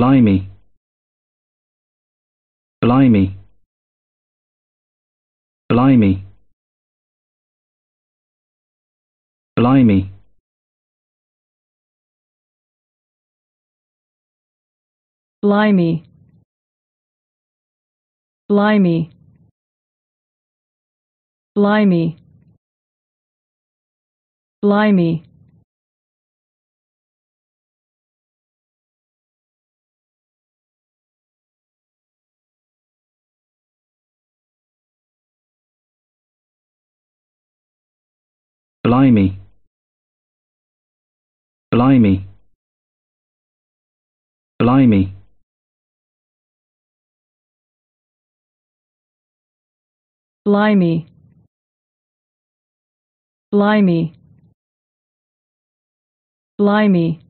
Blimey. Blimey. Blimey. Blimey. Blimey. Blimey. Blimey. Blimey. Blimey. Blimey. Blimey. Blimey. Blimey. Blimey.